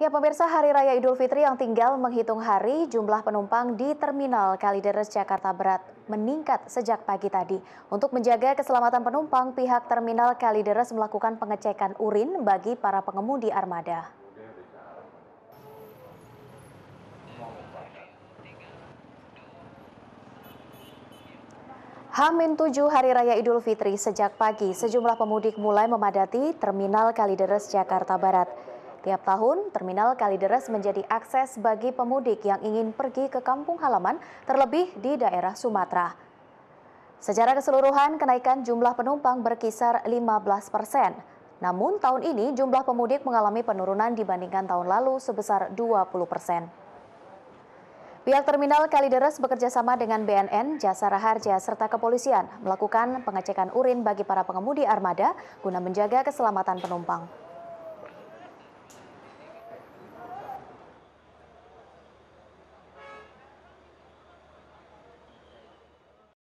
Ya pemirsa Hari Raya Idul Fitri yang tinggal menghitung hari, jumlah penumpang di Terminal Kalideres Jakarta Barat meningkat sejak pagi tadi. Untuk menjaga keselamatan penumpang, pihak Terminal Kalideres melakukan pengecekan urin bagi para pengemudi armada. Hamin 7 Hari Raya Idul Fitri sejak pagi, sejumlah pemudik mulai memadati Terminal Kalideres Jakarta Barat. Tiap tahun, Terminal Kalideres menjadi akses bagi pemudik yang ingin pergi ke kampung halaman, terlebih di daerah Sumatera. Secara keseluruhan, kenaikan jumlah penumpang berkisar 15 persen. Namun, tahun ini jumlah pemudik mengalami penurunan dibandingkan tahun lalu sebesar 20 persen. Pihak Terminal Kalideres bekerjasama dengan BNN, Jasa Raharja serta kepolisian melakukan pengecekan urin bagi para pengemudi armada guna menjaga keselamatan penumpang.